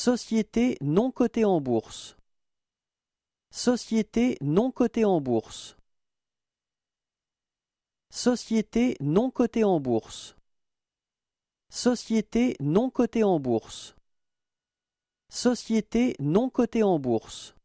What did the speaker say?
Société non cotée en bourse. Société non cotée en bourse. Société non cotée en bourse. Société non cotée en bourse. Société non cotée en bourse.